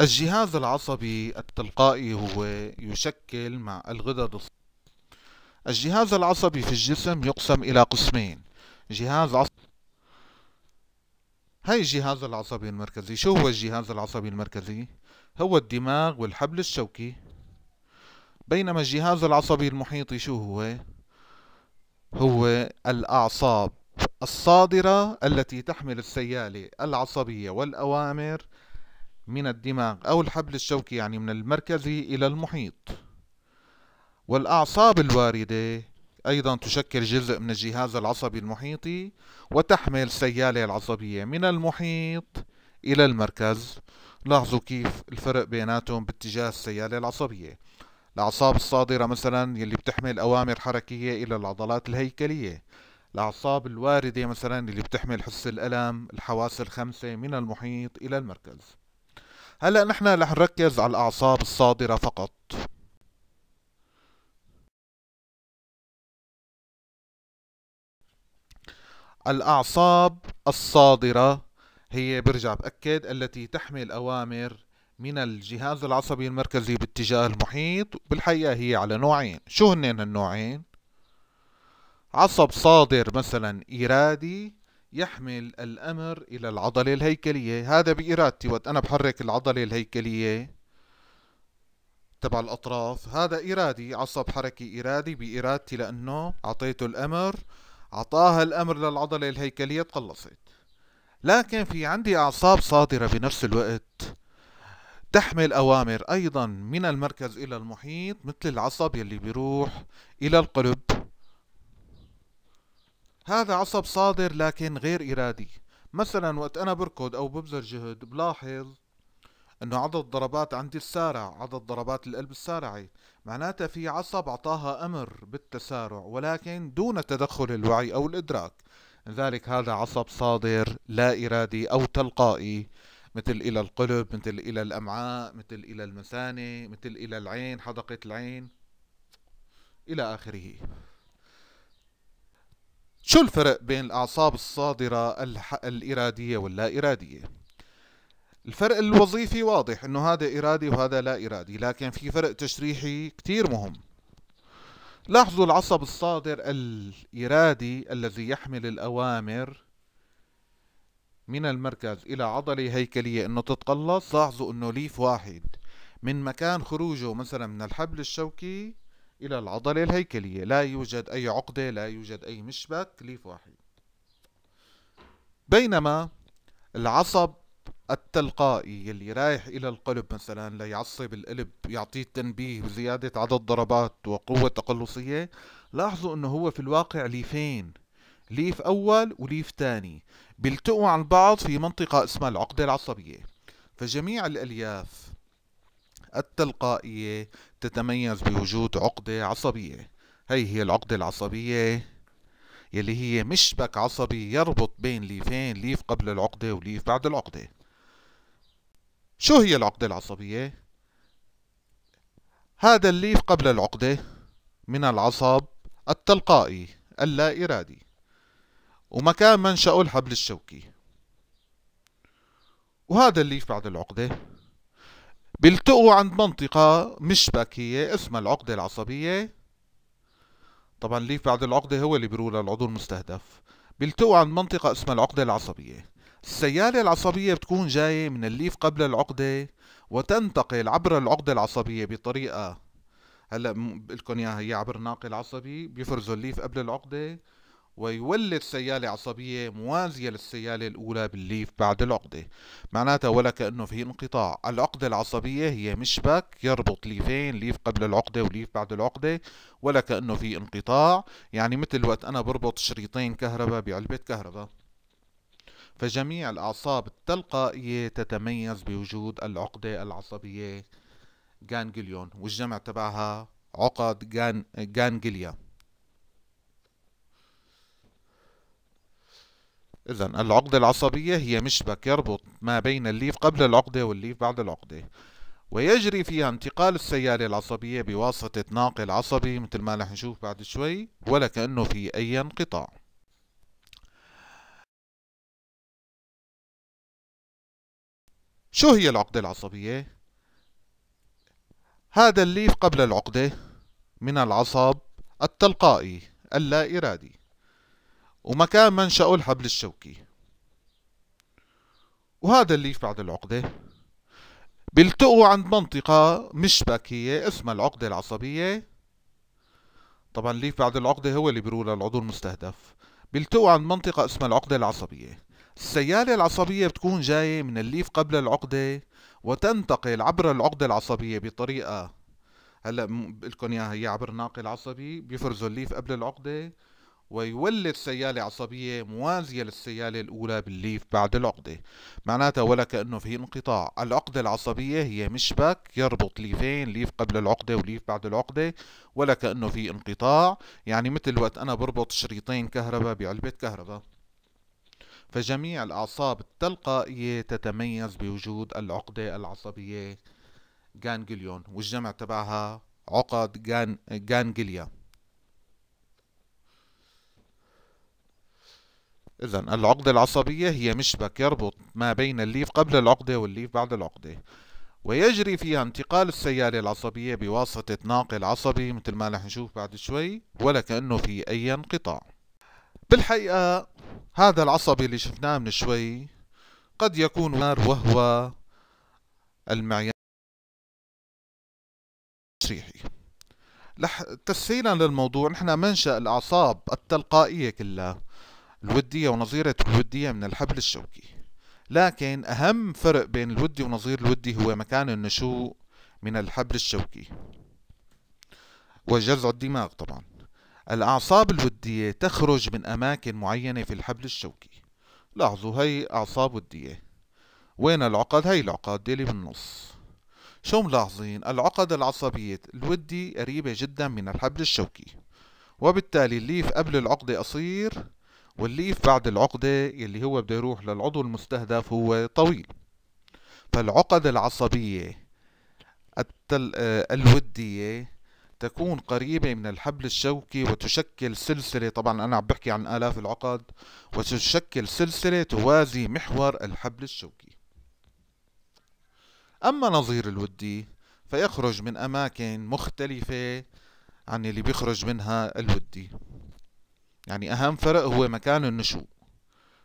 الجهاز العصبي التلقائي هو يشكل مع الغدد الجهاز العصبي في الجسم يقسم إلى قسمين جهاز عصبي هاي الجهاز العصبي المركزي شو هو الجهاز العصبي المركزي؟ هو الدماغ والحبل الشوكي بينما الجهاز العصبي المحيطي شو هو؟ هو الأعصاب الصادرة التي تحمل السيالة العصبية والأوامر من الدماغ أو الحبل الشوكي يعني من المركزي إلى المحيط والأعصاب الواردة أيضا تشكل جزء من الجهاز العصبي المحيطي وتحمل سيالة العصبية من المحيط إلى المركز لاحظوا كيف الفرق بيناتهم باتجاه السيالة العصبية الأعصاب الصادرة مثلا يلي بتحمل أوامر حركية إلى العضلات الهيكلية الأعصاب الواردة مثلا اللي بتحمل حس الألم الحواس الخمسة من المحيط إلى المركز هلا نحن رح نركز على الأعصاب الصادرة فقط الأعصاب الصادرة هي برجع بأكد التي تحمل أوامر من الجهاز العصبي المركزي باتجاه المحيط بالحقيقة هي على نوعين شو هنين النوعين؟ عصب صادر مثلا إرادي يحمل الأمر إلى العضلة الهيكلية هذا بإرادتي وقت أنا بحرك العضلة الهيكلية تبع الأطراف هذا إرادي عصب حركي إرادي بإرادتي لأنه أعطيته الأمر أعطاها الأمر للعضلة الهيكلية تقلصت لكن في عندي أعصاب صادرة بنفس الوقت تحمل أوامر أيضا من المركز إلى المحيط مثل العصب يلي بيروح إلى القلب هذا عصب صادر لكن غير إرادي مثلا وقت أنا بركض أو ببذل جهد بلاحظ انه عدد ضربات عندي السارع عدد ضربات القلب السارعة معناتها في عصب اعطاها امر بالتسارع ولكن دون تدخل الوعي او الادراك لذلك هذا عصب صادر لا ارادي او تلقائي مثل الى القلب مثل الى الامعاء مثل الى المثانه مثل الى العين حدقه العين الى اخره شو الفرق بين الأعصاب الصادرة الإرادية واللا إرادية؟ الفرق الوظيفي واضح انه هذا ارادي وهذا لا ارادي لكن في فرق تشريحي كتير مهم لاحظوا العصب الصادر الارادي الذي يحمل الاوامر من المركز الى عضلة هيكلية انه تتقلص لاحظوا انه ليف واحد من مكان خروجه مثلا من الحبل الشوكي إلى العضلة الهيكلية لا يوجد أي عقدة لا يوجد أي مشبك ليف واحد بينما العصب التلقائي يلي رايح الى القلب مثلا ليعصب القلب يعطيه تنبيه بزيادة عدد ضربات وقوة تقلصية لاحظوا انه هو في الواقع ليفين ليف اول وليف ثاني بيلتقوا عن بعض في منطقة اسمها العقدة العصبية فجميع الالياف التلقائية تتميز بوجود عقدة عصبية هي هي العقدة العصبية يلي هي مشبك عصبي يربط بين ليفين ليف قبل العقدة وليف بعد العقدة شو هي العقدة العصبية؟ هذا الليف قبل العقدة من العصب التلقائي اللا إرادي ومكان منشأه الحبل الشوكي وهذا الليف بعد العقدة بيلتقوا عند منطقة مشبكية اسمها العقدة العصبية طبعا ليف بعد العقدة هو اللي بيروح للعضو المستهدف بيلتقوا عند منطقة اسمها العقدة العصبية السيالة العصبية بتكون جاية من الليف قبل العقدة وتنتقل عبر العقدة العصبية بطريقة هلا بقول لكم اياها هي عبر ناقل عصبي بيفرزوا الليف قبل العقدة ويولد سيالة عصبية موازية للسيالة الأولى بالليف بعد العقدة معناتها ولا كأنه في انقطاع العقدة العصبية هي مشبك يربط ليفين ليف قبل العقدة وليف بعد العقدة ولا كأنه في انقطاع يعني مثل وقت أنا بربط شريطين كهرباء بعلبة كهرباء فجميع الأعصاب التلقائية تتميز بوجود العقدة العصبية جانجليون والجمع تبعها عقد جان جانجليا إذا العقدة العصبية هي مشبك يربط ما بين الليف قبل العقدة والليف بعد العقدة ويجري فيها انتقال السيالة العصبية بواسطة ناقل عصبي مثل ما رح نشوف بعد شوي ولا كأنه في أي انقطاع شو هي العقدة العصبية؟ هذا الليف قبل العقدة من العصب التلقائي اللا إرادي ومكان منشأه الحبل الشوكي وهذا الليف بعد العقدة بيلتقوا عند منطقة مشبكية اسمها العقدة العصبية طبعا الليف بعد العقدة هو اللي بيروح للعضو المستهدف بيلتقوا عند منطقة اسمها العقدة العصبية السيالة العصبية بتكون جاية من الليف قبل العقدة وتنتقل عبر العقدة العصبية بطريقة هلا بقول لكم اياها هي عبر ناقل عصبي بيفرزوا الليف قبل العقدة ويولد سيالة عصبية موازية للسيالة الأولى بالليف بعد العقدة معناتها ولا كأنه في انقطاع العقدة العصبية هي مشبك يربط ليفين ليف قبل العقدة وليف بعد العقدة ولا كأنه في انقطاع يعني مثل وقت أنا بربط شريطين كهرباء بعلبة كهرباء فجميع الأعصاب التلقائية تتميز بوجود العقدة العصبية جانجليون والجمع تبعها عقد جان جانجليا إذا العقدة العصبية هي مشبك يربط ما بين الليف قبل العقدة والليف بعد العقدة ويجري فيها انتقال السيالة العصبية بواسطة ناقل عصبي مثل ما رح نشوف بعد شوي ولا كأنه في أي انقطاع بالحقيقة هذا العصبي اللي شفناه من شوي قد يكون نار وهو المعيار التشريحي لح... تسهيلا للموضوع نحن منشأ الأعصاب التلقائية كلها الودية ونظيرة الودية من الحبل الشوكي لكن أهم فرق بين الودي ونظير الودي هو مكان النشوء من الحبل الشوكي وجزع الدماغ طبعا الأعصاب الودية تخرج من أماكن معينة في الحبل الشوكي لاحظوا هي أعصاب ودية وين العقد هي العقد ديلي بالنص شو ملاحظين العقد العصبية الودي قريبة جدا من الحبل الشوكي وبالتالي الليف قبل العقدة قصير والليف بعد العقدة اللي هو بده يروح للعضو المستهدف هو طويل فالعقد العصبية التل... آه، الودية تكون قريبة من الحبل الشوكي وتشكل سلسلة طبعا أنا عم بحكي عن آلاف العقد وتشكل سلسلة توازي محور الحبل الشوكي أما نظير الودي فيخرج من أماكن مختلفة عن اللي بيخرج منها الودي يعني أهم فرق هو مكان النشوء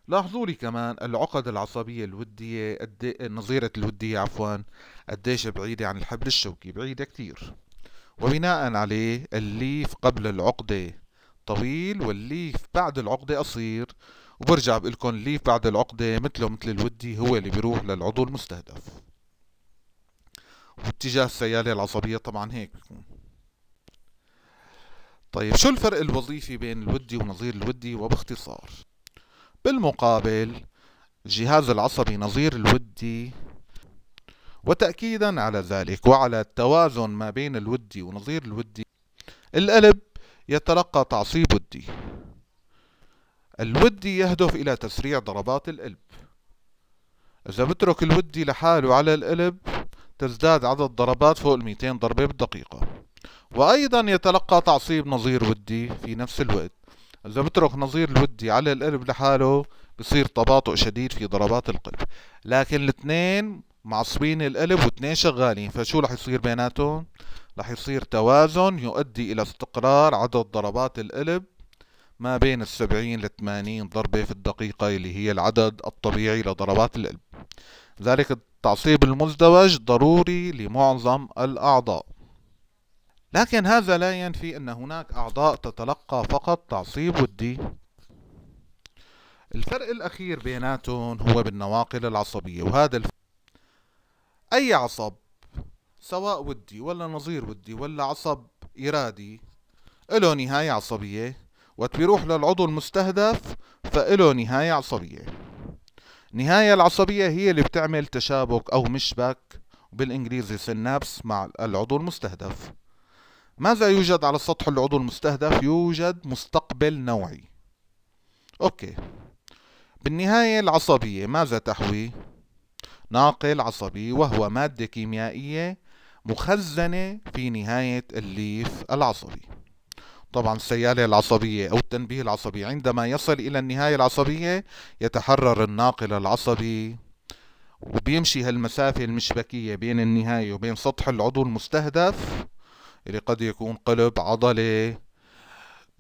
لاحظوا لي كمان العقد العصبية الودية قد إيه- نظيرة الودية عفوا قديش بعيدة عن يعني الحبل الشوكي بعيدة كتير وبناء عليه الليف قبل العقدة طويل والليف بعد العقدة قصير وبرجع بقلكن الليف بعد العقدة مثله مثل الودي هو اللي بيروح للعضو المستهدف واتجاه السيالة العصبية طبعا هيك بيكون طيب شو الفرق الوظيفي بين الودي ونظير الودي وباختصار بالمقابل الجهاز العصبي نظير الودي وتأكيدا على ذلك وعلى التوازن ما بين الودي ونظير الودي القلب يتلقى تعصيب ودي الودي يهدف إلى تسريع ضربات القلب إذا بترك الودي لحاله على القلب تزداد عدد ضربات فوق 200 ضربة بالدقيقة وأيضا يتلقى تعصيب نظير ودي في نفس الوقت إذا بترك نظير الودي على القلب لحاله بصير تباطؤ شديد في ضربات القلب لكن الاثنين معصبين القلب واثنين شغالين فشو رح يصير بيناتهم رح يصير توازن يؤدي إلى استقرار عدد ضربات القلب ما بين السبعين لثمانين ضربة في الدقيقة اللي هي العدد الطبيعي لضربات القلب ذلك التعصيب المزدوج ضروري لمعظم الأعضاء لكن هذا لا ينفي أن هناك أعضاء تتلقى فقط تعصيب ودي الفرق الأخير بيناتهم هو بالنواقل العصبية وهذا الف... أي عصب سواء ودي ولا نظير ودي ولا عصب إرادي له نهاية عصبية وقت بيروح للعضو المستهدف فإله نهاية عصبية النهاية العصبية هي اللي بتعمل تشابك أو مشبك بالإنجليزي سينابس مع العضو المستهدف ماذا يوجد على سطح العضو المستهدف؟ يوجد مستقبل نوعي أوكي بالنهاية العصبية ماذا تحوي؟ ناقل عصبي وهو مادة كيميائية مخزنة في نهاية الليف العصبي طبعا السيالة العصبية أو التنبيه العصبي عندما يصل إلى النهاية العصبية يتحرر الناقل العصبي وبيمشي هالمسافة المشبكية بين النهاية وبين سطح العضو المستهدف اللي قد يكون قلب عضلة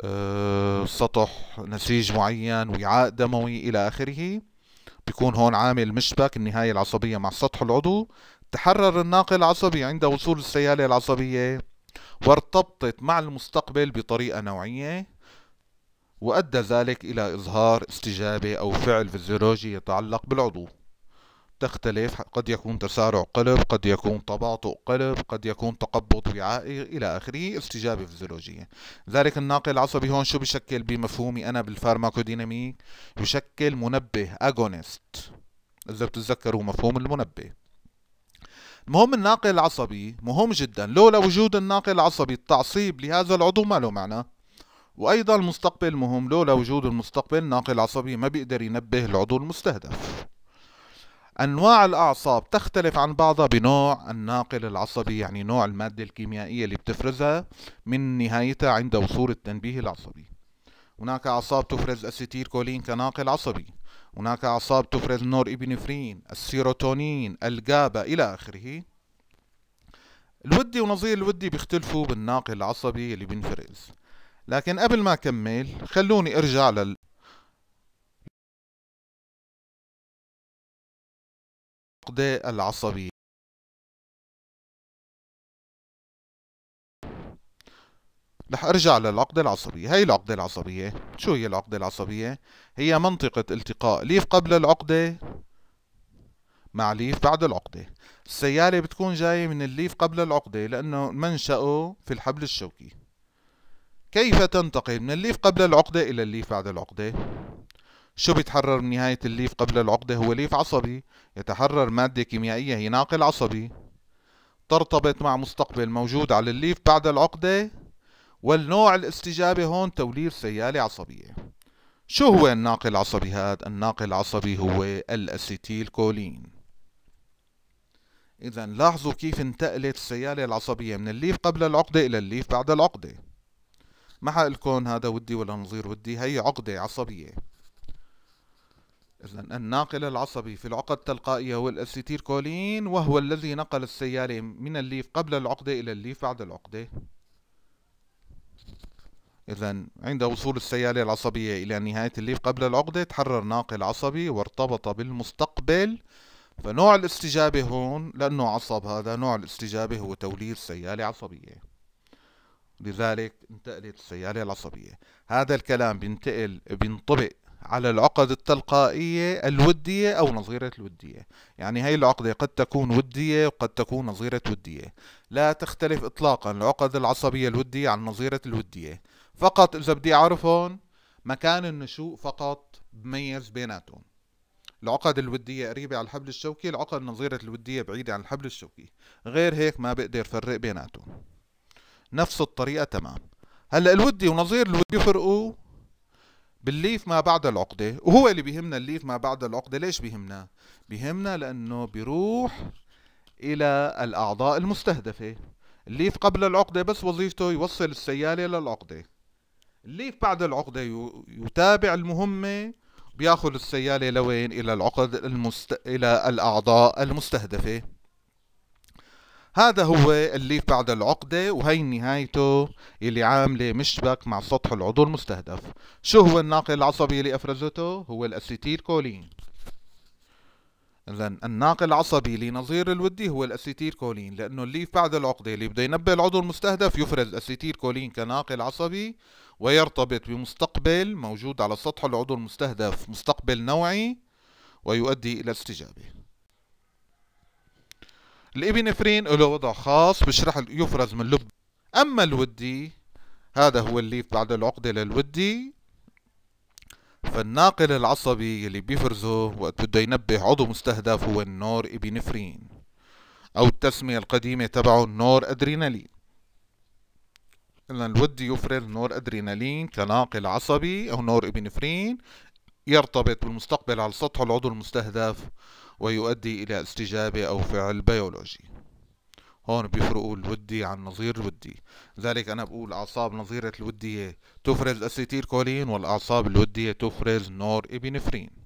آه، سطح نسيج معين وعاء دموي إلى آخره بيكون هون عامل مشبك النهاية العصبية مع سطح العضو تحرر الناقل العصبي عند وصول السيالة العصبية وارتبطت مع المستقبل بطريقة نوعية وأدى ذلك إلى إظهار استجابة أو فعل فيزيولوجي يتعلق بالعضو تختلف قد يكون تسارع قلب قد يكون تباطؤ قلب قد يكون تقبض وعائي إلى آخره استجابة فيزيولوجية ذلك الناقل العصبي هون شو بشكل بمفهومي أنا بالفارماكوديناميك يشكل منبه أغونست إذا بتتذكروا مفهوم المنبه المهم الناقل العصبي مهم جدا لولا وجود الناقل العصبي التعصيب لهذا العضو ما له معنى وأيضا المستقبل مهم لولا وجود المستقبل الناقل العصبي ما بيقدر ينبه العضو المستهدف أنواع الأعصاب تختلف عن بعضها بنوع الناقل العصبي يعني نوع المادة الكيميائية اللي بتفرزها من نهايتها عند وصول التنبيه العصبي هناك أعصاب تفرز أسيتيل كولين كناقل عصبي هناك أعصاب تفرز نور إبنفرين السيروتونين الجابا إلى آخره الودي ونظير الودي بيختلفوا بالناقل العصبي اللي بينفرز لكن قبل ما أكمل خلوني أرجع لل العقدة العصبية رح ارجع للعقدة العصبية، هي العقدة العصبية، شو هي العقدة العصبية؟ هي منطقة التقاء ليف قبل العقدة مع ليف بعد العقدة، السيالة بتكون جاية من الليف قبل العقدة لأنه منشأه في الحبل الشوكي. كيف تنتقل من الليف قبل العقدة إلى الليف بعد العقدة؟ شو بيتحرر من نهاية الليف قبل العقدة هو ليف عصبي يتحرر مادة كيميائية هي ناقل عصبي ترتبط مع مستقبل موجود على الليف بعد العقدة والنوع الاستجابة هون توليف سيالة عصبية شو هو الناقل العصبي هذا؟ الناقل العصبي هو الأسيتيل كولين إذا لاحظوا كيف انتقلت السيالة العصبية من الليف قبل العقدة إلى الليف بعد العقدة ما حقلكون هذا ودي ولا نظير ودي هي عقدة عصبية إذا الناقل العصبي في العقد التلقائية هو الأسيتيركولين وهو الذي نقل السيالة من الليف قبل العقدة إلى الليف بعد العقدة إذا عند وصول السيالة العصبية إلى نهاية الليف قبل العقدة تحرر ناقل عصبي وارتبط بالمستقبل فنوع الاستجابة هون لأنه عصب هذا نوع الاستجابة هو توليد سيالة عصبية لذلك انتقلت السيالة العصبية هذا الكلام بينتقل بينطبق على العقد التلقائية الودية أو نظيرة الودية يعني هي العقدة قد تكون ودية وقد تكون نظيرة ودية لا تختلف إطلاقا العقد العصبية الودية عن نظيرة الودية فقط إذا بدي أعرفهم مكان النشوء فقط بميز بيناتهم العقد الودية قريبة على الحبل الشوكي العقد نظيرة الودية بعيدة عن الحبل الشوكي غير هيك ما بقدر فرق بيناتهم نفس الطريقة تمام هلا الودي ونظير الودي يفرقوا بالليف ما بعد العقدة وهو اللي بيهمنا الليف ما بعد العقدة ليش بيهمنا بيهمنا لأنه بيروح إلى الأعضاء المستهدفة الليف قبل العقدة بس وظيفته يوصل السيالة للعقدة الليف بعد العقدة يتابع المهمة بياخذ السيالة لوين إلى العقد المست... إلى الأعضاء المستهدفة هذا هو الليف بعد العقدة وهي نهايته اللي عاملة مشبك مع سطح العضو المستهدف شو هو الناقل العصبي اللي أفرزته؟ هو الأسيتيل كولين إذا الناقل العصبي لنظير الودي هو الأسيتيل كولين لأنه الليف بعد العقدة اللي بده ينبه العضو المستهدف يفرز أسيتيل كولين كناقل عصبي ويرتبط بمستقبل موجود على سطح العضو المستهدف مستقبل نوعي ويؤدي إلى استجابة الإبنفرين له وضع خاص بشرح يفرز من لب أما الودي هذا هو الليف بعد العقدة للودي فالناقل العصبي اللي بيفرزه وقت بده ينبه عضو مستهدف هو النور إبنفرين أو التسمية القديمة تبعه النور أدرينالين إذا الودي يفرز نور أدرينالين كناقل عصبي أو نور إبنفرين يرتبط بالمستقبل على سطح العضو المستهدف ويؤدي إلى استجابة أو فعل بيولوجي هون بيفرقوا الودي عن نظير الودي لذلك أنا بقول أعصاب نظيرة الودية تفرز أسيتيل كولين والأعصاب الودية تفرز نور إبينفرين